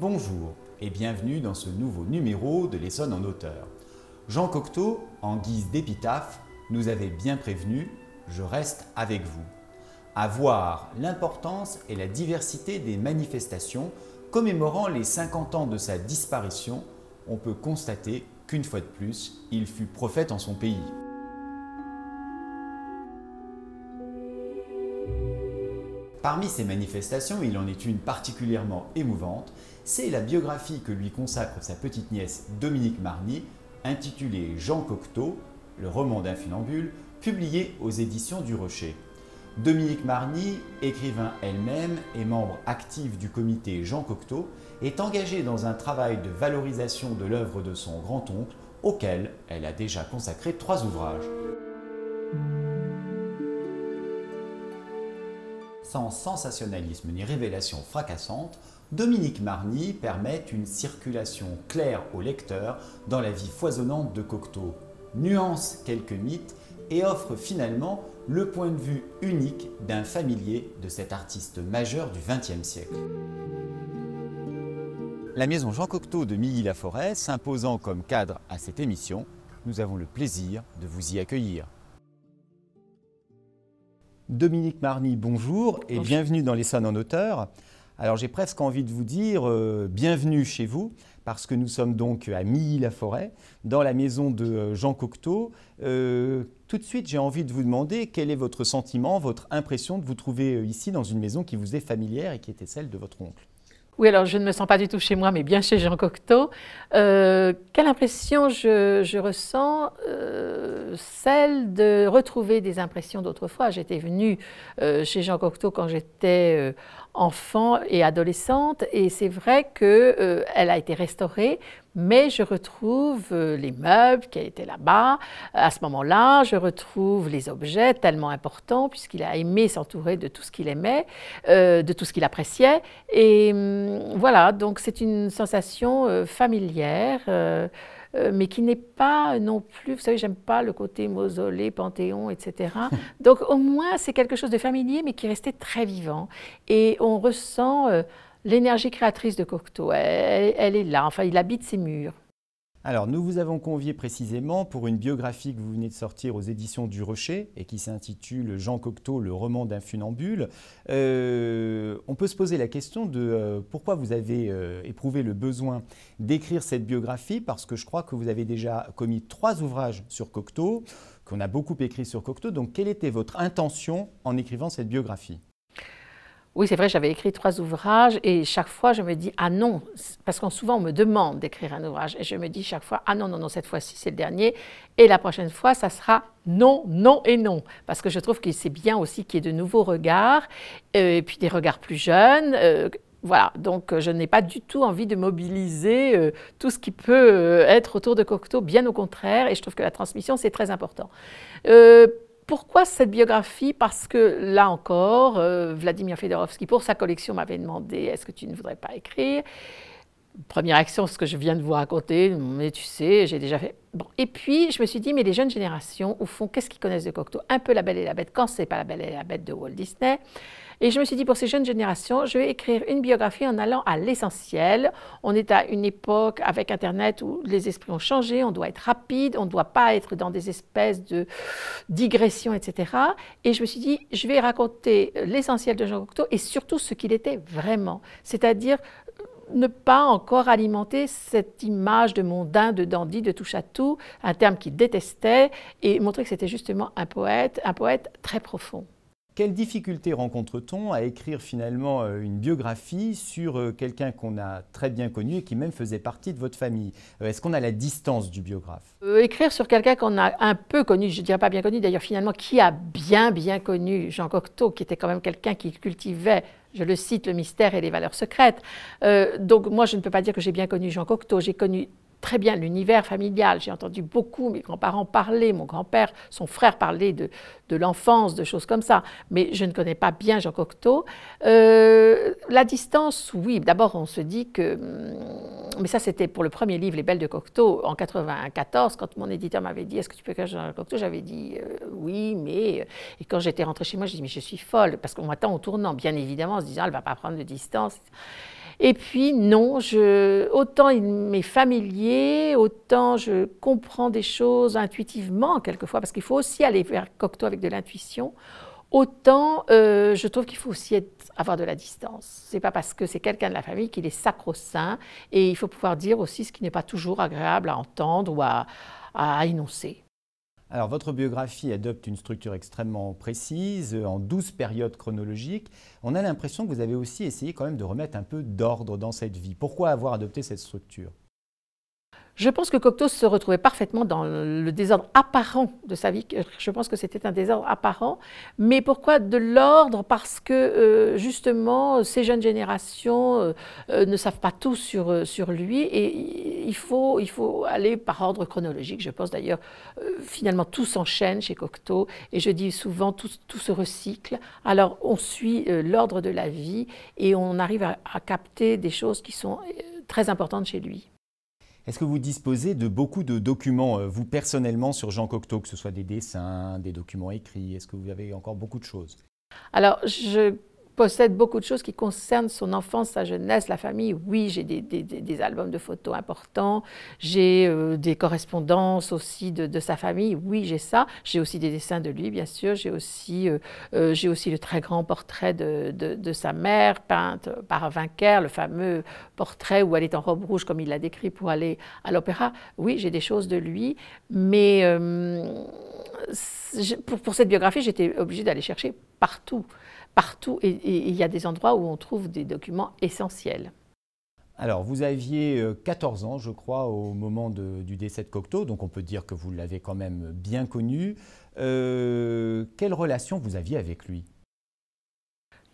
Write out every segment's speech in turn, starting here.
Bonjour et bienvenue dans ce nouveau numéro de l'Essonne en auteur. Jean Cocteau, en guise d'épitaphe, nous avait bien prévenu Je reste avec vous. À voir l'importance et la diversité des manifestations commémorant les 50 ans de sa disparition, on peut constater qu'une fois de plus, il fut prophète en son pays. Parmi ces manifestations, il en est une particulièrement émouvante, c'est la biographie que lui consacre sa petite nièce Dominique Marny, intitulée Jean Cocteau, le roman d'un funambule, publié aux éditions du Rocher. Dominique Marny, écrivain elle-même et membre actif du comité Jean Cocteau, est engagée dans un travail de valorisation de l'œuvre de son grand-oncle auquel elle a déjà consacré trois ouvrages. sans sensationnalisme ni révélation fracassante, Dominique Marny permet une circulation claire au lecteur dans la vie foisonnante de Cocteau, nuance quelques mythes et offre finalement le point de vue unique d'un familier de cet artiste majeur du XXe siècle. La maison Jean Cocteau de milly forêt s'imposant comme cadre à cette émission, nous avons le plaisir de vous y accueillir. Dominique Marny, bonjour et bienvenue dans Les Sons en Auteur. Alors j'ai presque envie de vous dire euh, bienvenue chez vous, parce que nous sommes donc à Milly-la-Forêt, dans la maison de euh, Jean Cocteau. Euh, tout de suite, j'ai envie de vous demander quel est votre sentiment, votre impression de vous trouver ici dans une maison qui vous est familière et qui était celle de votre oncle. Oui, alors je ne me sens pas du tout chez moi, mais bien chez Jean Cocteau. Euh, quelle impression je, ressens euh, Celle de retrouver des impressions d'autrefois. J'étais venue euh, chez Jean Cocteau quand j'étais enfant et adolescente, et c'est vrai qu'elle a été restaurée mais je retrouve euh, les meubles qui étaient là-bas. À ce moment-là, je retrouve les objets tellement importants, puisqu'il a aimé s'entourer de tout ce qu'il aimait, euh, de tout ce qu'il appréciait. Et hum, voilà, donc c'est une sensation euh, familière. mais qui n'est pas non plus, vous savez, j'aime pas le côté mausolée, panthéon, etc. Donc au moins, c'est quelque chose de familier, mais qui restait très vivant. Et on ressent L'énergie créatrice de Cocteau, elle, est là, enfin il habite ses murs. Alors nous vous avons convié précisément pour une biographie que vous venez de sortir aux éditions du Rocher et qui s'intitule Jean Cocteau, le roman d'un funambule. Euh, on peut se poser la question de euh, pourquoi vous avez euh, éprouvé le besoin d'écrire cette biographie parce que je crois que vous avez déjà commis trois ouvrages sur Cocteau, qu'on a beaucoup écrit sur Cocteau. Donc quelle était votre intention en écrivant cette biographie oui, c'est vrai, j'avais écrit trois ouvrages et chaque fois je me dis ah non, parce qu'on souvent on me demande d'écrire un ouvrage et je me dis chaque fois ah non, non, non, cette fois-ci c'est le dernier et la prochaine fois ça sera non, non et non. Parce que je trouve que c'est bien aussi qu'il y ait de nouveaux regards euh, et puis des regards plus jeunes. Euh, voilà, donc euh, je n'ai pas du tout envie de mobiliser tout ce qui peut être autour de Cocteau, bien au contraire, et je trouve que la transmission, c'est très important pourquoi cette biographie Parce que là encore, euh, Vladimir Fedorovski, pour sa collection, m'avait demandé est-ce que tu ne voudrais pas écrire Première action, ce que je viens de vous raconter, mais tu sais, j'ai déjà fait. Bon. Et puis, je me suis dit, mais les jeunes générations, au fond, qu'est-ce qu'ils connaissent de Cocteau Un peu La Belle et la Bête, quand c'est pas La Belle et la Bête de Walt Disney et je me suis dit, pour ces jeunes générations, je vais écrire une biographie en allant à l'essentiel. On est à une époque avec Internet où les esprits ont changé, on doit être rapide, on ne doit pas être dans des espèces de digressions, etc. Et je me suis dit, je vais raconter l'essentiel de Jean Cocteau et surtout ce qu'il était vraiment. C'est-à-dire euh, ne pas encore alimenter cette image de mondain, de dandy, de touche à tout, un terme qu'il détestait, et montrer que c'était justement un poète, un poète très profond. Quelles difficultés rencontre-t-on à écrire finalement euh, une biographie sur euh, quelqu'un qu'on a très bien connu et qui même faisait partie de votre famille euh, Est-ce qu'on a la distance du biographe Écrire sur quelqu'un qu'on a un peu connu, je ne dirais pas bien connu, d'ailleurs finalement qui a bien bien connu Jean Cocteau, qui était quand même quelqu'un qui cultivait je le cite, le mystère et les valeurs secrètes. donc moi, je ne peux pas dire que j'ai bien connu Jean Cocteau. J'ai connu très bien l'univers familial. J'ai entendu beaucoup mes grands-parents parler, mon grand-père, son frère parler de, l'enfance, de choses comme ça. Mais je ne connais pas bien Jean Cocteau. Euh, la distance, oui. D'abord, on se dit que. Hum, mais ça, c'était pour le premier livre, Les Belles de Cocteau, en 94, quand mon éditeur m'avait dit Est-ce que tu peux écrire Jean Cocteau J'avais dit euh, Oui, mais. Euh, et quand j'étais rentrée chez moi, je dis Mais je suis folle, parce qu'on m'attend au tournant, bien évidemment, en se disant Elle ne va pas prendre de distance. Et puis non, autant il m'est familier, autant je comprends des choses intuitivement quelquefois, parce qu'il faut aussi aller vers Cocteau avec de l'intuition, autant euh, je trouve qu'il faut aussi avoir de la distance. Ce n'est pas parce que c'est quelqu'un de la famille qu'il est sacro-saint, et il faut pouvoir dire aussi ce qui n'est pas toujours agréable à entendre ou à énoncer. Alors, votre biographie adopte une structure extrêmement précise, euh, en 12 périodes chronologiques. On a l'impression que vous avez aussi essayé quand même de remettre un peu d'ordre dans cette vie. Pourquoi avoir adopté cette structure je pense que Cocteau se retrouvait parfaitement dans le désordre apparent de sa vie. Je pense que c'était un désordre apparent. Mais pourquoi de l'ordre Parce que euh, justement, ces jeunes générations euh, euh, ne savent pas tout sur, sur lui. Et il faut, il faut aller par ordre chronologique, je pense d'ailleurs. finalement, tout s'enchaîne chez Cocteau. Et je dis souvent, tout, se recycle. Alors, on suit l'ordre de la vie et on arrive à capter des choses qui sont très importantes chez lui. Est-ce que vous disposez de beaucoup de documents, euh, vous personnellement, sur Jean Cocteau, que ce soit des dessins, des documents écrits Est-ce que vous avez encore beaucoup de choses Alors, je possède beaucoup de choses qui concernent son enfance, sa jeunesse, la famille. Oui, j'ai des, albums de photos importants, j'ai euh, des correspondances aussi de, sa famille. Oui, j'ai ça. J'ai aussi des dessins de lui, bien sûr. J'ai aussi, euh, euh, aussi le très grand portrait de, de, sa mère, peinte par Vinker, le fameux portrait où elle est en robe rouge, comme il l'a décrit, pour aller à l'opéra. Oui, j'ai des choses de lui, mais pour, pour cette biographie, j'étais obligée d'aller chercher partout partout et il y a des endroits où on trouve des documents essentiels. Alors, vous aviez 14 euh, ans, je crois, au moment du décès de Cocteau, donc on peut dire que vous l'avez quand même bien connu. Euh, quelle relation vous aviez avec lui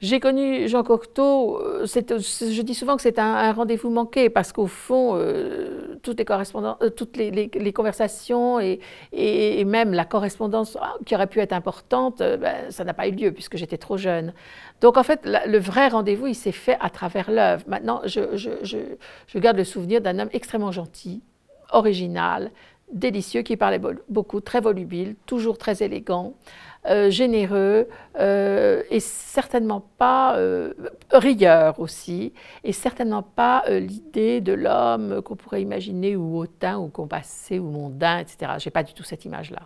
j'ai connu Jean Cocteau, euh, je dis souvent que c'est un, rendez-vous manqué parce qu'au fond, euh, toutes les, euh, toutes les, conversations et, même la correspondance ah, qui aurait pu être importante, ben, ça n'a pas eu lieu puisque j'étais trop jeune. Donc en fait, le vrai rendez-vous, il s'est fait à travers l'œuvre. Maintenant, je garde le souvenir d'un homme extrêmement gentil, original, délicieux, qui parlait beaucoup, très volubile, toujours très élégant. Euh, généreux euh, et certainement pas euh, aussi, et certainement pas euh, l'idée de l'homme qu'on pourrait imaginer ou hautain ou compassé ou mondain, etc. J'ai pas du tout cette image-là.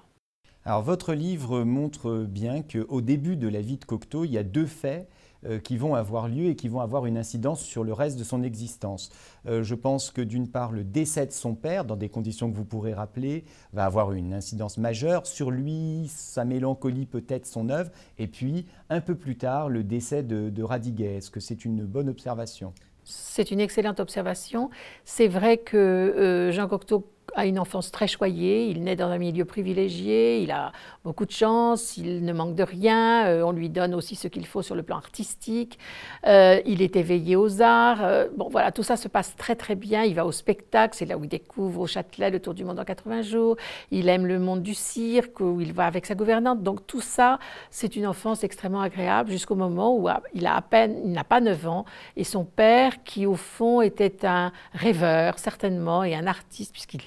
Alors votre livre montre bien qu'au début de la vie de Cocteau, il y a deux faits euh, qui vont avoir lieu et qui vont avoir une incidence sur le reste de son existence. Euh, je pense que d'une part, le décès de son père, dans des conditions que vous pourrez rappeler, va avoir une incidence majeure sur lui, sa mélancolie peut-être, son œuvre, et puis un peu plus tard, le décès de, de Radiguet. Est-ce que c'est une bonne observation c'est une excellente observation. C'est vrai que euh, Jean Cocteau a une enfance très choyée, il naît dans un milieu privilégié, il a beaucoup de chance, il ne manque de rien, euh, on lui donne aussi ce qu'il faut sur le plan artistique, euh, il est éveillé aux arts. Euh, bon, voilà, tout ça se passe très très bien. Il va au spectacle, c'est là où il découvre au Châtelet le tour du monde en 80 jours. Il aime le monde du cirque, où il va avec sa gouvernante. Donc tout ça, c'est une enfance extrêmement agréable jusqu'au moment où ah, il a à peine, il n'a pas 9 ans, et son père, qui au fond était un rêveur certainement et un artiste, puisqu'il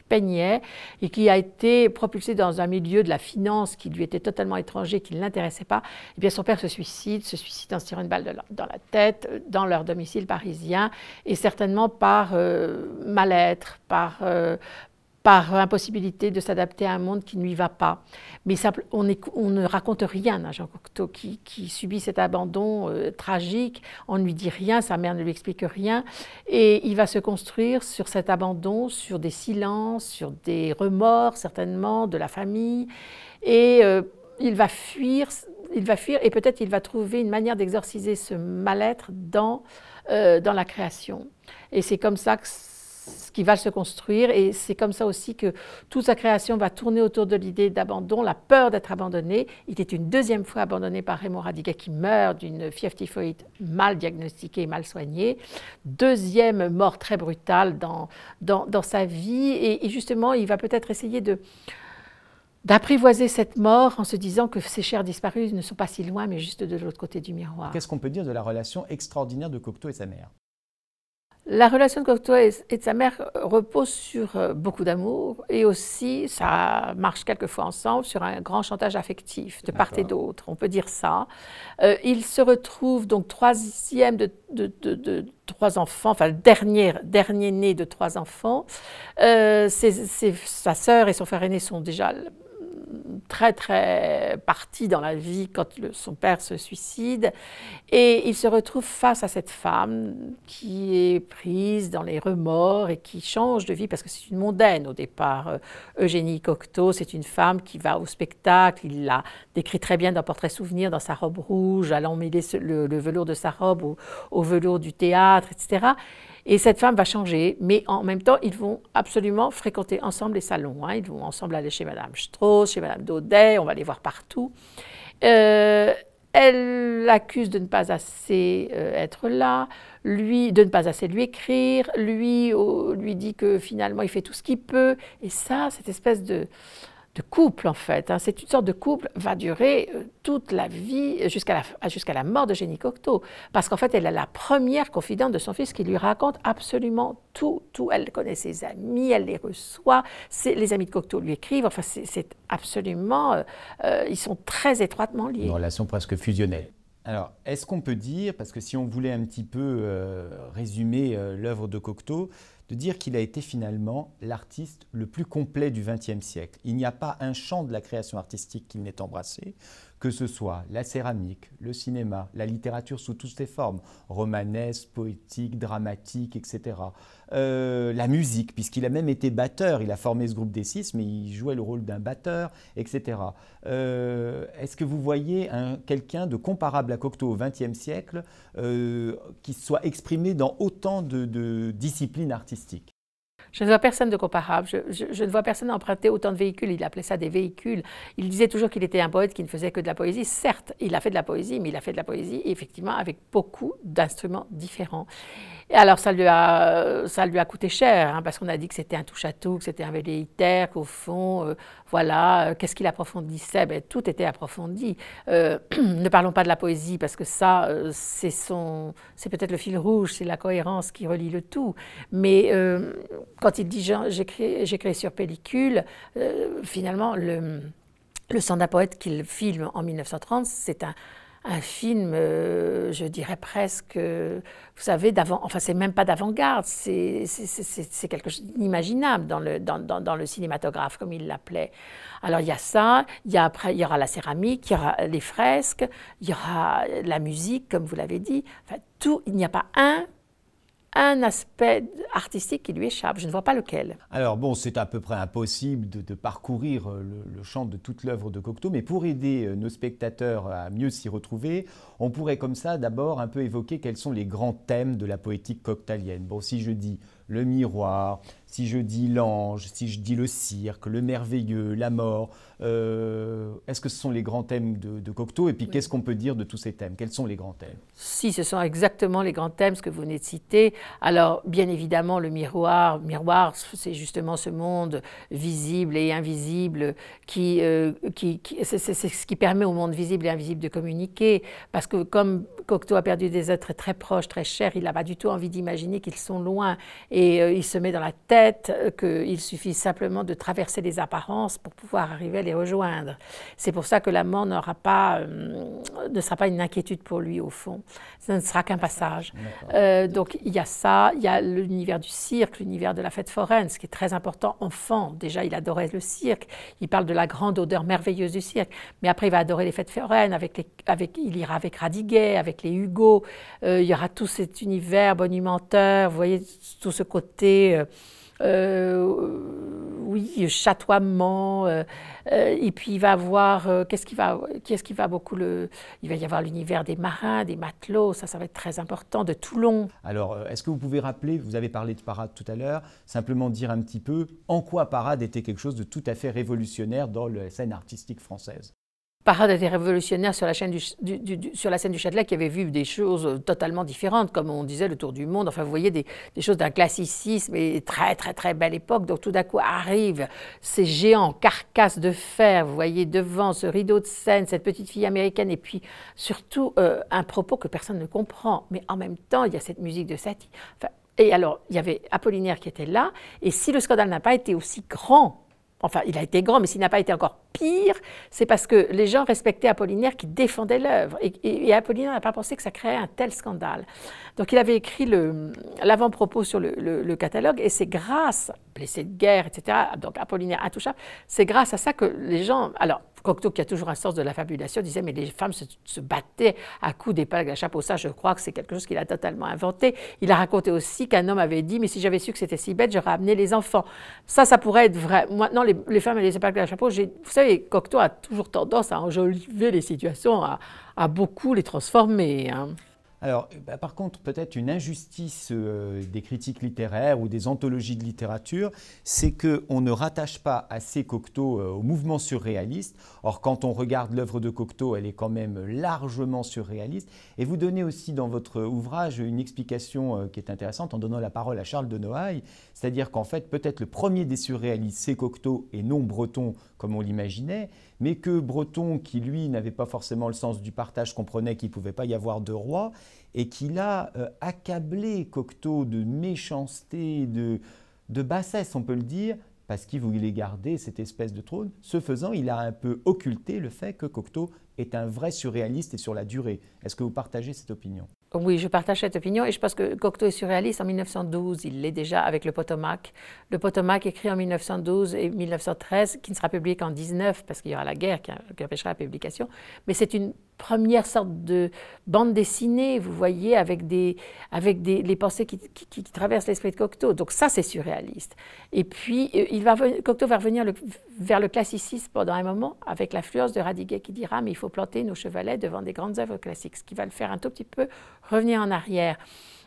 et qui a été propulsé dans un milieu de la finance qui lui était totalement étranger, qui ne l'intéressait pas, et eh bien son père se suicide, se suicide en se tirant une balle dans la tête, euh, dans leur domicile parisien, et certainement par euh, mal-être, par, euh, par impossibilité de s'adapter à un monde qui ne lui va pas. Mais on, ne raconte rien à Jean Cocteau qui, subit cet abandon euh, tragique. On ne lui dit rien, sa mère ne lui explique rien. Et il va se construire sur cet abandon, sur des silences, sur des remords certainement de la famille. Et euh, il va fuir. Il va fuir et peut-être il va trouver une manière d'exorciser ce mal-être dans, euh, dans la création. Et c'est comme ça que ce qui va se construire. Et c'est comme ça aussi que toute sa création va tourner autour de l'idée d'abandon, la peur d'être abandonné. Il est une deuxième fois abandonné par Raymond Radiguet, qui meurt d'une fièvre typhoïde mal diagnostiquée et mal soignée. Deuxième mort très brutale dans, dans, sa vie. Et, justement, il va peut-être essayer de d'apprivoiser cette mort en se disant que ses chers disparus ne sont pas si loin, mais juste de l'autre côté du miroir. Qu'est-ce qu'on peut dire de la relation extraordinaire de Cocteau et sa mère la relation de Cocteau et, de sa mère repose sur euh, beaucoup d'amour et aussi, ça marche quelquefois ensemble, sur un grand chantage affectif de part et d'autre, on peut dire ça. Euh, il se retrouve donc troisième de, de, trois enfants, enfin le dernier, dernier né de trois enfants. Euh, ses, sa sœur et son frère aîné sont déjà très très parti dans la vie quand son père se suicide et il se retrouve face à cette femme qui est prise dans les remords et qui change de vie parce que c'est une mondaine au départ. Euh, Eugénie Cocteau, c'est une femme qui va au spectacle, il la décrit très bien dans Portrait Souvenir, dans sa robe rouge, allant mêler le, velours de sa robe au velours du théâtre, etc. Et cette femme va changer, mais en même temps, ils vont absolument fréquenter ensemble les salons. Hein. Ils vont ensemble aller chez Madame Strauss, chez Madame Daudet, on va les voir partout. Euh, elle l'accuse de ne pas assez euh, être là, lui de ne pas assez lui écrire, lui lui dit que finalement il fait tout ce qu'il peut. Et ça, cette espèce de de couple en fait. Hein. C'est une sorte de couple va durer euh, toute la vie jusqu'à la, ah, jusqu'à la mort de Jenny Cocteau, parce qu'en fait elle est la première confidente de son fils qui lui raconte absolument tout, tout. Elle connaît ses amis, elle les reçoit, c'est, les amis de Cocteau lui écrivent. Enfin c'est, absolument, euh, euh, ils sont très étroitement liés. Une relation presque fusionnelle. Alors, est-ce qu'on peut dire, parce que si on voulait un petit peu résumer l'œuvre de Cocteau, dire qu'il a été finalement l'artiste le plus complet du XXe siècle. Il n'y a pas un champ de la création artistique qu'il n'ait embrassé, que ce soit la céramique, le cinéma, la littérature sous toutes ses formes, romanesque, poétique, dramatique, etc. Euh, la musique, puisqu'il a même été batteur, il a formé ce groupe des six, mais il jouait le rôle d'un batteur, etc. Euh, est-ce que vous voyez quelqu'un de comparable à Cocteau au XXe siècle euh, qui soit exprimé dans autant de disciplines artistiques je ne vois personne de comparable. Je, ne vois personne emprunter autant de véhicules. Il appelait ça des véhicules. Il disait toujours qu'il était un poète qui ne faisait que de la poésie. Certes, il a fait de la poésie, mais il a fait de la poésie, effectivement, avec beaucoup d'instruments différents. Et alors, ça lui a, ça lui a coûté cher, hein, parce qu'on a dit que c'était un touche-à-tout, que c'était un véléitaire, qu'au fond, euh, voilà, euh, qu'est-ce qu'il approfondissait ben, Tout était approfondi. Euh, ne parlons pas de la poésie, parce que ça, c'est son, c'est peut-être le fil rouge, c'est la cohérence qui relie le tout. Mais quand il dit j'écris sur pellicule, finalement, le, le sang d'un poète qu'il filme en 1930, c'est un un film, euh, je dirais presque, vous savez, d'avant, enfin c'est même pas d'avant-garde, c'est quelque chose d'inimaginable dans le, cinématographe, comme il l'appelait. Alors il y a ça, il y après, il y aura la céramique, il y aura les fresques, il y aura la musique, comme vous l'avez dit. tout, il n'y a pas un un aspect artistique qui lui échappe. Je ne vois pas lequel. Alors bon, c'est à peu près impossible de, parcourir euh, le, le, champ de toute l'œuvre de Cocteau, mais pour aider euh, nos spectateurs à mieux s'y retrouver, on pourrait comme ça d'abord un peu évoquer quels sont les grands thèmes de la poétique coctalienne. Bon, si je dis le miroir, si je dis l'ange, si je dis le cirque, le merveilleux, la mort, euh, est-ce que ce sont les grands thèmes de, Cocteau Et puis qu'est-ce qu'on peut dire de tous ces thèmes Quels sont les grands thèmes Si, ce sont exactement les grands thèmes, que vous venez de citer. Alors, bien évidemment, le miroir, miroir c'est justement ce monde visible et invisible qui, euh, c'est ce qui permet au monde visible et invisible de communiquer. Parce que comme Cocteau a perdu des êtres très proches, très chers, il n'a pas du tout envie d'imaginer qu'ils sont loin et euh, il se met dans la tête qu'il suffit simplement de traverser les apparences pour pouvoir arriver à les rejoindre. C'est pour ça que l'amant n'aura pas, euh, ne sera pas une inquiétude pour lui au fond. ce ne sera qu'un passage. Euh, donc il y a ça, il y a l'univers du cirque, l'univers de la fête foraine, ce qui est très important. Enfant, déjà il adorait le cirque. Il parle de la grande odeur merveilleuse du cirque, mais après il va adorer les fêtes foraines. Avec les, avec, il ira avec Radiguet, avec les Hugo. Euh, il y aura tout cet univers monumenteur. Vous voyez tout ce côté euh, oui, chatoiement. Euh, euh, et puis il va avoir, qu'est-ce qui va, ce qui va beaucoup le, il va y avoir l'univers des marins, des matelots, ça, ça va être très important, de Toulon. Alors, est-ce que vous pouvez rappeler, vous avez parlé de Parade tout à l'heure, simplement dire un petit peu en quoi Parade était quelque chose de tout à fait révolutionnaire dans la scène artistique française parade des révolutionnaires sur la, sur la scène du Châtelet qui avait vu des choses euh, totalement différentes, comme on disait le tour du monde. Enfin, vous voyez des, choses d'un classicisme et très, très, très belle époque. Donc, tout d'un coup, arrivent ces géants, carcasses de fer, vous voyez devant ce rideau de scène, cette petite fille américaine, et puis surtout euh, un propos que personne ne comprend. Mais en même temps, il y a cette musique de Satie. et alors, il y avait Apollinaire qui était là, et si le scandale n'a pas été aussi grand enfin il a été grand, mais s'il n'a pas été encore pire, c'est parce que les gens respectaient Apollinaire qui défendait l'œuvre. Et, Apollinaire n'a pas pensé que ça créait un tel scandale. Donc il avait écrit l'avant-propos sur le catalogue, et c'est grâce blessés de guerre, etc. Donc Apollinaire intouchable. C'est grâce à ça que les gens. Alors, Cocteau, qui a toujours un sens de la fabulation, disait Mais les femmes se, battaient à coups d'épingles à chapeau. Ça, je crois que c'est quelque chose qu'il a totalement inventé. Il a raconté aussi qu'un homme avait dit Mais si j'avais su que c'était si bête, j'aurais amené les enfants. Ça, ça pourrait être vrai. Maintenant, les, les femmes et les épingles à chapeau, vous savez, Cocteau a toujours tendance à enjoliver les situations, à, beaucoup les transformer. Hein. Alors, euh, bah, par contre, peut-être une injustice euh, des critiques littéraires ou des anthologies de littérature, c'est qu'on ne rattache pas assez Cocteau euh, au mouvement surréaliste. Or, quand on regarde l'œuvre de Cocteau, elle est quand même largement surréaliste. Et vous donnez aussi dans votre ouvrage une explication qui est intéressante en donnant la parole à Charles de Noailles, c'est-à-dire qu'en fait, peut-être le premier des surréalistes, c'est Cocteau et non Breton comme on l'imaginait mais que Breton, qui lui n'avait pas forcément le sens du partage, comprenait qu'il ne pouvait pas y avoir de roi, et qu'il a euh, accablé Cocteau de méchanceté, de bassesse, on peut le dire, parce qu'il voulait garder cette espèce de trône. Ce faisant, il a un peu occulté le fait que Cocteau est un vrai surréaliste et sur la durée. Est-ce que vous partagez cette opinion oui, je partage cette opinion et je pense que Cocteau est surréaliste en 1912. Il l'est déjà avec le Potomac. Le Potomac écrit en 1912 et 1913, qui ne sera publié qu'en 19 parce qu'il y aura la guerre qui, empêchera la publication. Mais c'est une première sorte de bande dessinée, vous voyez, avec, des, avec des, les pensées qui, traversent l'esprit de Cocteau. Donc ça, c'est surréaliste. Et puis, euh, il va, Cocteau va revenir vers le classicisme pendant un moment, avec l'affluence de Radiguet qui dira, mais il faut planter nos chevalets devant des grandes œuvres classiques, ce qui va le faire un tout petit peu revenir en arrière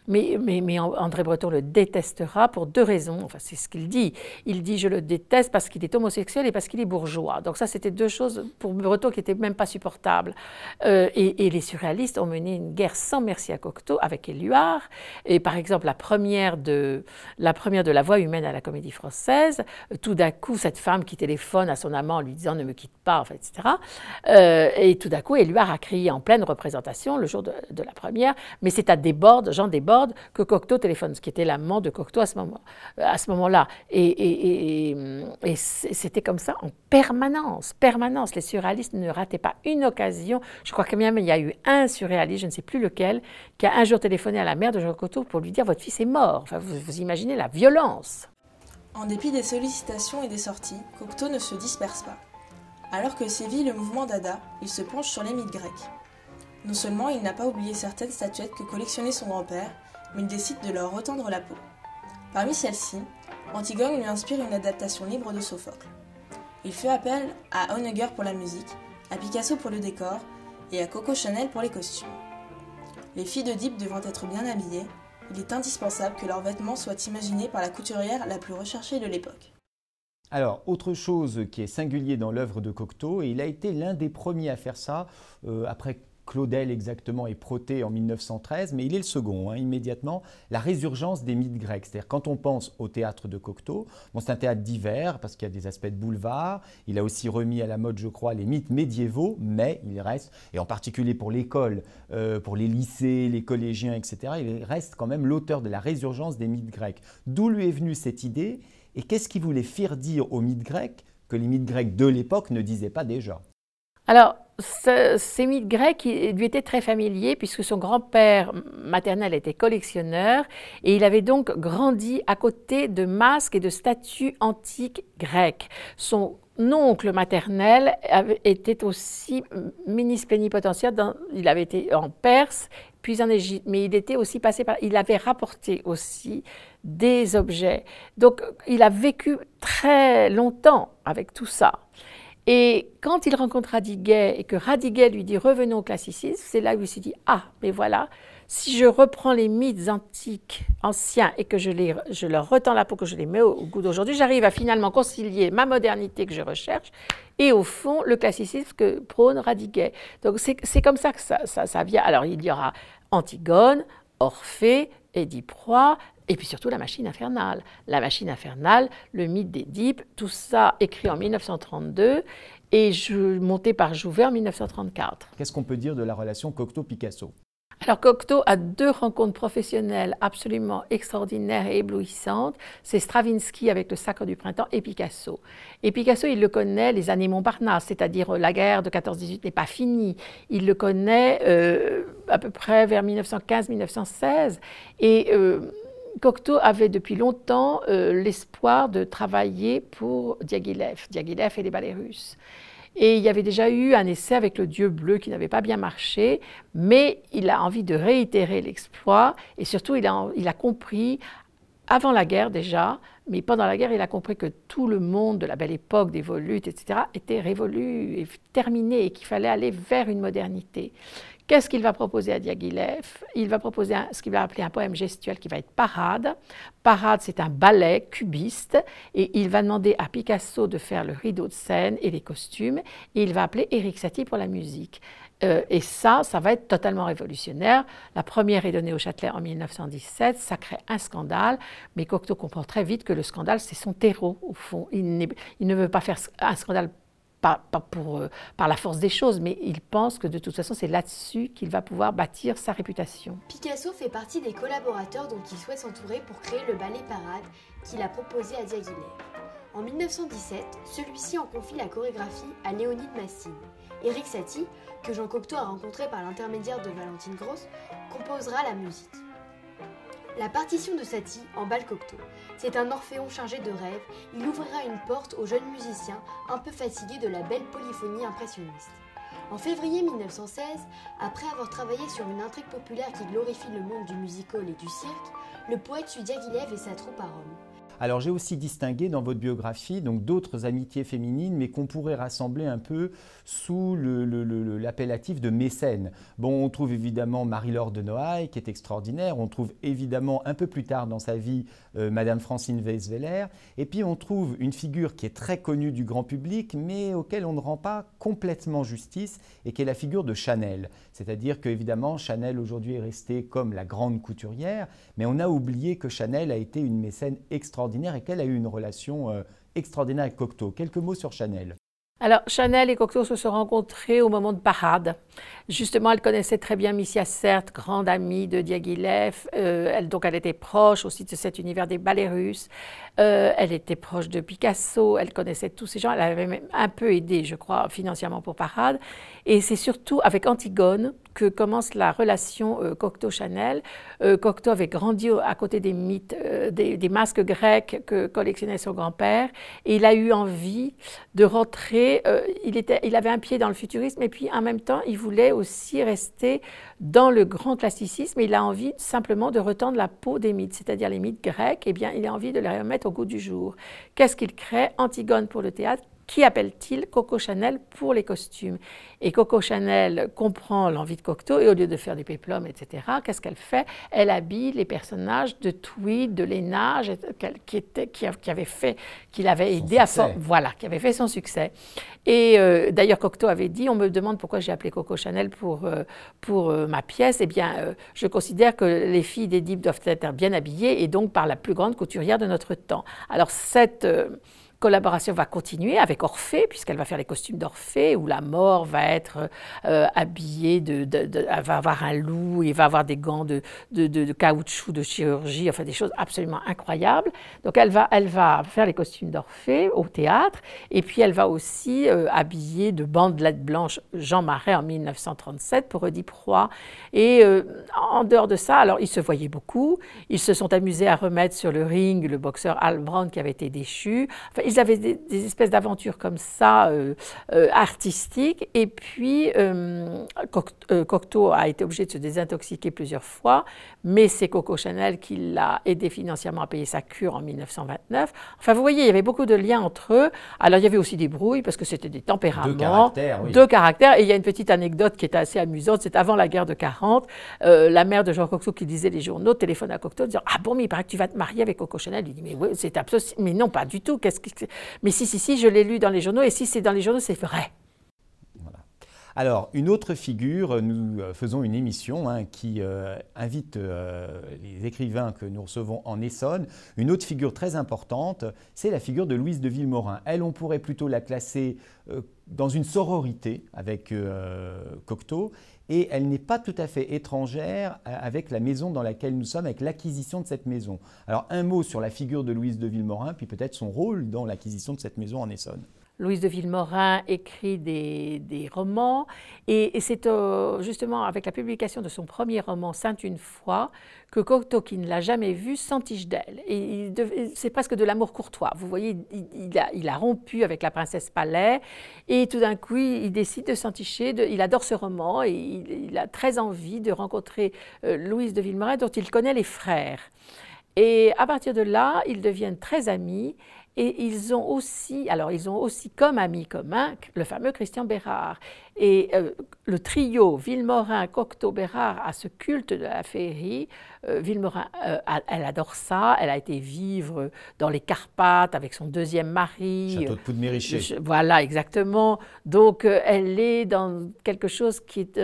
mais, mais, André Breton le détestera pour deux raisons. Enfin, c'est ce qu'il dit. Il dit je le déteste parce qu'il est homosexuel et parce qu'il est bourgeois. Donc ça, c'était deux choses pour Breton qui n'étaient même pas supportables. Euh, et, les surréalistes ont mené une guerre sans merci à Cocteau avec Éluard. Et par exemple, la première de la, première de la voix humaine à la comédie française, euh, tout d'un coup, cette femme qui téléphone à son amant en lui disant ne me quitte pas, etc. Euh, et tout d'un coup, Éluard a crié en pleine représentation, le jour de, de la première, mais c'est à Desbordes, Jean Desbordes, que Cocteau téléphone, ce qui était l'amant de Cocteau à ce moment, euh, à ce moment-là. Et, c'était comme ça en permanence, permanence. Les surréalistes ne rataient pas une occasion. Je crois que même il y a eu un surréaliste, je ne sais plus lequel, qui a un jour téléphoné à la mère de Jean Cocteau pour lui dire votre fils est mort. Enfin, vous, vous imaginez la violence. En dépit des sollicitations et des sorties, Cocteau ne se disperse pas. Alors que sévit le mouvement Dada, il se penche sur les mythes grecs. Non seulement il n'a pas oublié certaines statuettes que collectionnait son grand-père, il décide de leur retendre la peau. Parmi celles-ci, Antigone lui inspire une adaptation libre de Sophocle. Il fait appel à Honegger pour la musique, à Picasso pour le décor et à Coco Chanel pour les costumes. Les filles de devront être bien habillées, il est indispensable que leurs vêtements soient imaginés par la couturière la plus recherchée de l'époque. Alors, autre chose qui est singulier dans l'œuvre de Cocteau, et il a été l'un des premiers à faire ça, euh, après Claudel exactement est Proté en 1913, mais il est le second, hein, immédiatement, la résurgence des mythes grecs. C'est-à-dire quand on pense au théâtre de Cocteau, c'est un théâtre d'hiver parce qu'il y a des aspects de boulevard, il a aussi remis à la mode, je crois, les mythes médiévaux, mais il reste, et en particulier pour l'école, euh, pour les lycées, les collégiens, etc., il reste quand même l'auteur de la résurgence des mythes grecs. D'où lui est venue cette idée et qu'est-ce qu'il voulait faire dire aux mythes grecs que les mythes grecs de l'époque ne disaient pas déjà alors, ce, ces grec grecs lui était très familier puisque son grand-père maternel était collectionneur et il avait donc grandi à côté de masques et de statues antiques grecques. Son oncle maternel était aussi ministre plénipotentiaire, il avait été en Perse puis en Égypte, mais il était aussi passé par, il avait rapporté aussi des objets. Donc il a vécu très longtemps avec tout ça. Et quand il rencontre Radiguet et que Radiguet lui dit revenons au classicisme, c'est là où il se dit ah, mais voilà, si je reprends les mythes antiques, anciens, et que je, les, je leur retends la peau, que je les mets au, goût d'aujourd'hui, j'arrive à finalement concilier ma modernité que je recherche et au fond le classicisme que prône Radiguet. Donc c'est comme ça que ça, vient. Alors il y aura Antigone, Orphée, Édiproie, et puis surtout la machine infernale. La machine infernale, le mythe d'Édipe, tout ça écrit en 1932 et monté par Jouvet en 1934. Qu'est-ce qu'on peut dire de la relation Cocteau-Picasso alors Cocteau a deux rencontres professionnelles absolument extraordinaires et éblouissantes. C'est Stravinsky avec le Sacre du Printemps et Picasso. Et Picasso, il le connaît les années Montparnasse, c'est-à-dire euh, la guerre de 14-18 n'est pas finie. Il le connaît euh, à peu près vers 1915-1916. Et euh, Cocteau avait depuis longtemps euh, l'espoir de travailler pour Diaghilev, Diaghilev et les ballets russes. Et il y avait déjà eu un essai avec le Dieu bleu qui n'avait pas bien marché, mais il a envie de réitérer l'exploit et surtout il a, il a compris, avant la guerre déjà, mais pendant la guerre, il a compris que tout le monde de la belle époque, des volutes, etc., était révolu et terminé et qu'il fallait aller vers une modernité, Qu'est-ce qu'il va proposer à Diaghilev Il va proposer ce qu'il va appeler un poème gestuel qui va être Parade. Parade, c'est un ballet cubiste et il va demander à Picasso de faire le rideau de scène et les costumes et il va appeler Eric Satie pour la musique. Euh, et ça, ça va être totalement révolutionnaire. La première est donnée au Châtelet en 1917, ça crée un scandale, mais Cocteau comprend très vite que le scandale, c'est son terreau, au fond. il ne veut pas faire un scandale pas, euh, par la force des choses, mais il pense que de toute façon, c'est là-dessus qu'il va pouvoir bâtir sa réputation. Picasso fait partie des collaborateurs dont il souhaite s'entourer pour créer le ballet Parade qu'il a proposé à Diaghilev. En 1917, celui-ci en confie la chorégraphie à Léonide Massine. Éric Satie, que Jean Cocteau a rencontré par l'intermédiaire de Valentine Gross, composera la musique. La partition de Satie Bal Cocteau. C'est un Orphéon chargé de rêves, il ouvrira une porte aux jeunes musiciens un peu fatigués de la belle polyphonie impressionniste. En février 1916, après avoir travaillé sur une intrigue populaire qui glorifie le monde du music-hall et du cirque, le poète suit Diaghilev et sa troupe à Rome. Alors j'ai aussi distingué dans votre biographie donc d'autres amitiés féminines, mais qu'on pourrait rassembler un peu sous l'appellatif de mécène. Bon, on trouve évidemment Marie-Laure de Noailles, qui est extraordinaire. On trouve évidemment un peu plus tard dans sa vie euh, Madame Francine Weisweiler. Et puis on trouve une figure qui est très connue du grand public, mais auquel on ne rend pas complètement justice, et qui est la figure de Chanel. C'est-à-dire que évidemment Chanel aujourd'hui est restée comme la grande couturière, mais on a oublié que Chanel a été une mécène extraordinaire et qu'elle a eu une relation euh, extraordinaire avec Cocteau. Quelques mots sur Chanel. Alors, Chanel et Cocteau se sont rencontrés au moment de parade. Justement, elle connaissait très bien Missia Sert, grande amie de Diaghilev. Euh, elle, donc, elle était proche aussi de cet univers des ballets russes. Euh, elle était proche de Picasso. Elle connaissait tous ces gens. Elle avait même un peu aidé, je crois, financièrement pour Parade. Et c'est surtout avec Antigone que commence la relation euh, Cocteau-Chanel. Cocteau avait grandi à côté des mythes, des masques grecs que collectionnait son grand-père. Et il a eu envie de rentrer et euh, il, avait un pied dans le futurisme et puis en même temps, il voulait aussi rester dans le grand classicisme. Il a envie simplement de retendre la peau des mythes, c'est-à-dire les mythes grecs. et eh bien, il a envie de les remettre au goût du jour. Qu'est-ce qu'il crée Antigone pour le théâtre, qui appelle-t-il Coco Chanel pour les costumes. Et Coco Chanel comprend l'envie de Cocteau et au lieu de faire du péplum, etc., qu'est-ce qu'elle fait Elle habille les personnages de Tweed, de Lénage, qui, était, qui, avait fait, qui l'avait aidé à son, voilà, qui avait fait son succès. Et euh, d'ailleurs, Cocteau avait dit, on me demande pourquoi j'ai appelé Coco Chanel pour, euh, pour euh, ma pièce. Eh bien, je considère que les filles d'Édipe doivent être bien habillées et donc par la plus grande couturière de notre temps. Alors cette collaboration va continuer avec Orphée, puisqu'elle va faire les costumes d'Orphée, où la mort va être euh, habillée, de, va avoir un loup, et va avoir des gants de, de, caoutchouc, de chirurgie, enfin des choses absolument incroyables. Donc elle va, elle va faire les costumes d'Orphée au théâtre, et puis elle va aussi euh, habiller de bandelettes blanches Jean Marais en 1937 pour Oedipe Roy. Et euh, en dehors de ça, alors ils se voyaient beaucoup, ils se sont amusés à remettre sur le ring le boxeur Al qui avait été déchu ils avaient des, espèces d'aventures comme ça, euh, euh, artistiques. Et puis, euh, Cocteau a été obligé de se désintoxiquer plusieurs fois, mais c'est Coco Chanel qui l'a aidé financièrement à payer sa cure en 1929. Enfin, vous voyez, il y avait beaucoup de liens entre eux. Alors, il y avait aussi des brouilles parce que c'était des tempéraments. Deux caractères, oui. Deux caractères. Et il y a une petite anecdote qui est assez amusante. C'est avant la guerre de 40, la mère de Jean Cocteau qui disait les journaux, téléphone à Cocteau, disant Ah bon, mais il paraît que tu vas te marier avec Coco Chanel. Il dit Mais, oui, c'est mais non, pas du tout. Qu'est-ce, mais si, si, si, je l'ai lu dans les journaux, et si c'est dans les journaux, c'est vrai. Alors, une autre figure, euh, nous euh, faisons une émission hein, qui euh, invite les écrivains que nous recevons en Essonne. Une autre figure très importante, c'est la figure de Louise de Villemorin. Elle, on pourrait plutôt la classer dans une sororité avec Cocteau, et elle n'est pas tout à fait étrangère avec la maison dans laquelle nous sommes, avec l'acquisition de cette maison. Alors un mot sur la figure de Louise de Villemorin, puis peut-être son rôle dans l'acquisition de cette maison en Essonne. Louise de Villemorin écrit des, romans et, c'est euh, justement avec la publication de son premier roman Sainte une fois que Cocteau qui ne l'a jamais vu s'entiche d'elle et, c'est presque de l'amour courtois. Vous voyez, il, a, rompu avec la princesse Palais et tout d'un coup il, décide de s'enticher. Il adore ce roman et il, a très envie de rencontrer euh, Louise de Villemorin dont il connaît les frères. Et à partir de là, ils deviennent très amis et ils ont aussi, alors ils ont aussi comme ami commun le fameux Christian Bérard. Et euh, le trio Villemorin, Cocteau, Bérard a ce culte de la féerie. Euh, Villemorin, euh, elle adore ça. Elle a été vivre dans les Carpates avec son deuxième mari. Château de Poudmériché. Voilà, exactement. Donc elle est dans quelque chose qui est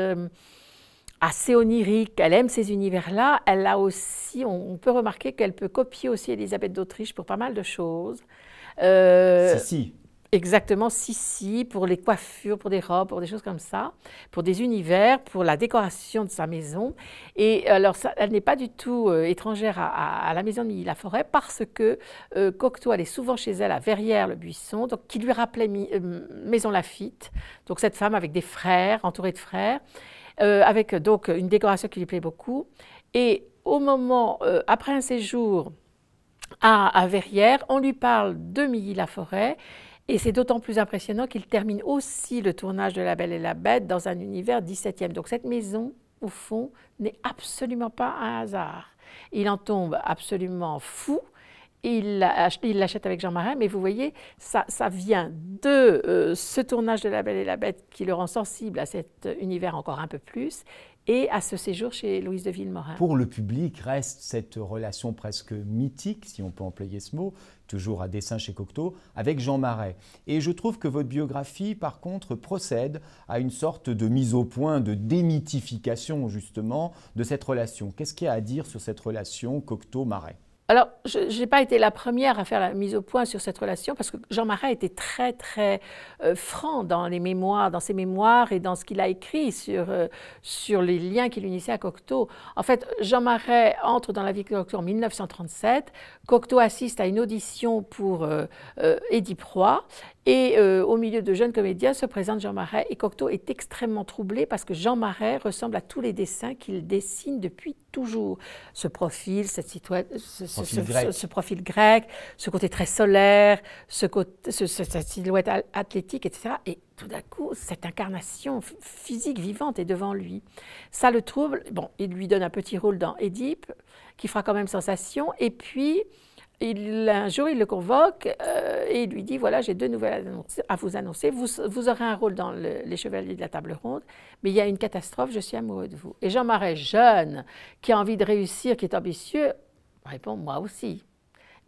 assez onirique. Elle aime ces univers-là. Elle a aussi, on, peut remarquer qu'elle peut copier aussi Elisabeth d'Autriche pour pas mal de choses. Euh, si Exactement, si, pour les coiffures, pour des robes, pour des choses comme ça, pour des univers, pour la décoration de sa maison. Et alors, elle n'est pas du tout euh, étrangère à, la maison de la forêt parce que euh, Cocteau allait souvent chez elle à Verrières-le-Buisson, donc qui lui rappelait euh, Maison Lafitte, donc cette femme avec des frères, entourée de frères, avec donc une décoration qui lui plaît beaucoup. Et au moment, après un séjour, à, Verrières. On lui parle de Milly-la-Forêt. Et c'est d'autant plus impressionnant qu'il termine aussi le tournage de La Belle et la Bête dans un univers 17e. Donc cette maison, au fond, n'est absolument pas un hasard. Il en tombe absolument fou. Il l'achète avec Jean Marais, mais vous voyez, ça, vient de euh, ce tournage de La Belle et la Bête qui le rend sensible à cet univers encore un peu plus, et à ce séjour chez Louise de Villemorin. Pour le public reste cette relation presque mythique, si on peut employer ce mot, toujours à dessin chez Cocteau, avec Jean Marais. Et je trouve que votre biographie, par contre, procède à une sorte de mise au point, de démythification justement de cette relation. Qu'est-ce qu'il y a à dire sur cette relation Cocteau-Marais alors, je n'ai pas été la première à faire la mise au point sur cette relation parce que Jean Marais était très, très euh, franc dans les mémoires, dans ses mémoires et dans ce qu'il a écrit sur, euh, sur les liens qui l'unissaient à Cocteau. En fait, Jean Marais entre dans la vie de Cocteau en 1937. Cocteau assiste à une audition pour euh, Édith euh, et euh, au milieu de jeunes comédiens se présente Jean Marais. Et Cocteau est extrêmement troublé parce que Jean Marais ressemble à tous les dessins qu'il dessine depuis toujours. Ce profil, cette ce, profil grec, ce côté très solaire, ce côté, cette silhouette athlétique, etc. Et tout d'un coup, cette incarnation physique vivante est devant lui. Ça le trouble. Bon, il lui donne un petit rôle dans Édipe, qui fera quand même sensation. Et puis un jour, il le convoque euh, et il lui dit, voilà, j'ai deux nouvelles à vous annoncer. Vous, aurez un rôle dans Les Chevaliers de la Table Ronde, mais il y a une catastrophe, je suis amoureux de vous. Et Jean Marais, jeune, qui a envie de réussir, qui est ambitieux, répond, moi aussi.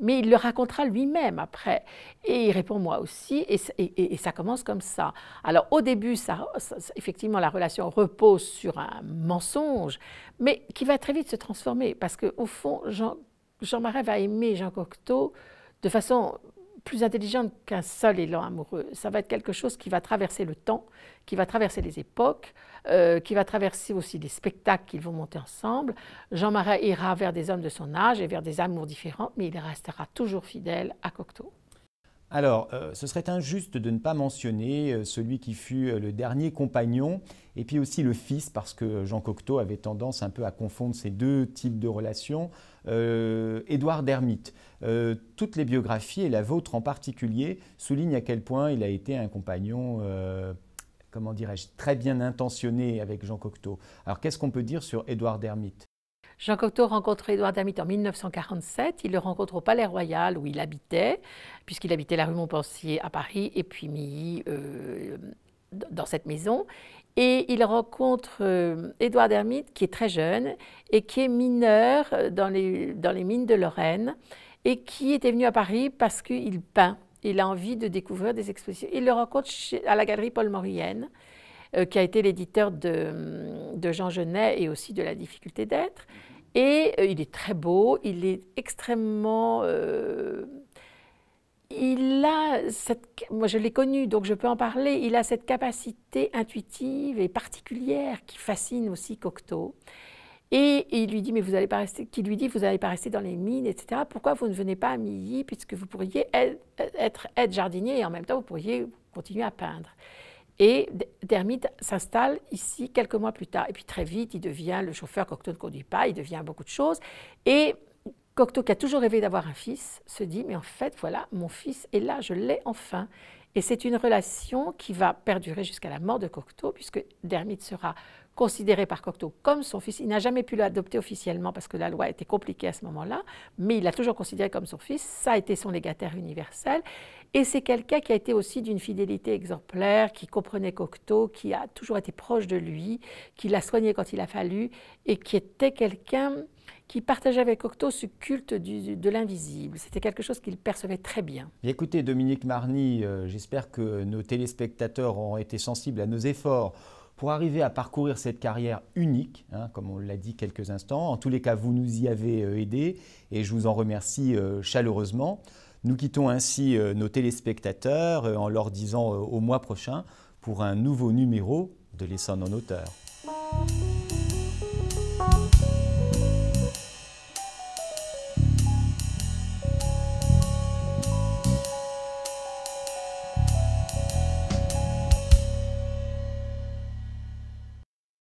Mais il le racontera lui-même après. Et il répond moi aussi. Et, ça commence comme ça. Alors au début, ça, effectivement, la relation repose sur un mensonge, mais qui va très vite se transformer. Parce qu'au fond, Jean Jean Marais va aimer Jean Cocteau de façon plus intelligente qu'un seul élan amoureux. Ça va être quelque chose qui va traverser le temps, qui va traverser les époques, euh, qui va traverser aussi les spectacles qu'ils vont monter ensemble. Jean Marais ira vers des hommes de son âge et vers des amours différents, mais il restera toujours fidèle à Cocteau. Alors, euh, ce serait injuste de ne pas mentionner euh, celui qui fut le dernier compagnon et puis aussi le fils, parce que Jean Cocteau avait tendance un peu à confondre ces deux types de relations. Euh, Édouard Dermite. Euh, toutes les biographies, et la vôtre en particulier, soulignent à quel point il a été un compagnon euh, comment dirais-je, très bien intentionné avec Jean Cocteau. Alors qu'est-ce qu'on peut dire sur Édouard Dermite Jean Cocteau rencontre Édouard Dermite en 1947. Il le rencontre au Palais Royal où il habitait, puisqu'il habitait la rue Montpensier à Paris et puis Milly dans cette maison. Et il rencontre euh, Édouard euh, qui est très jeune et qui est mineur dans les, dans les mines de Lorraine, et qui était venu à Paris parce qu'il peint. Il a envie de découvrir des expositions. Il le rencontre à la galerie Paul Maurienne, euh, qui a été l'éditeur de, Jean Genet et aussi de La difficulté d'être. Et euh, il est très beau, il est extrêmement il a cette, moi je l'ai connu, donc je peux en parler, il a cette capacité intuitive et particulière qui fascine aussi Cocteau. Et, il lui dit, mais vous allez pas rester, qui lui dit, vous n'allez pas rester dans les mines, etc. Pourquoi vous ne venez pas à Milly, puisque vous pourriez être, être, jardinier et en même temps vous pourriez continuer à peindre. Et Dermite s'installe ici quelques mois plus tard. Et puis très vite, il devient le chauffeur Cocteau ne conduit pas, il devient beaucoup de choses. Et Cocteau, qui a toujours rêvé d'avoir un fils, se dit Mais en fait, voilà, mon fils est là, je l'ai enfin. Et c'est une relation qui va perdurer jusqu'à la mort de Cocteau, puisque Dermite sera considéré par Cocteau comme son fils. Il n'a jamais pu l'adopter officiellement parce que la loi était compliquée à ce moment-là, mais il l'a toujours considéré comme son fils. Ça a été son légataire universel. Et c'est quelqu'un qui a été aussi d'une fidélité exemplaire, qui comprenait Cocteau, qui a toujours été proche de lui, qui l'a soigné quand il a fallu, et qui était quelqu'un qui partageait avec Octo ce culte de l'invisible. C'était quelque chose qu'il percevait très bien. Écoutez, Dominique Marny, euh, j'espère que nos téléspectateurs ont été sensibles à nos efforts pour arriver à parcourir cette carrière unique, hein, comme on l'a dit quelques instants. En tous les cas, vous nous y avez euh, aidés et je vous en remercie euh, chaleureusement. Nous quittons ainsi nos téléspectateurs en leur disant au mois prochain pour un nouveau numéro de Les en auteur.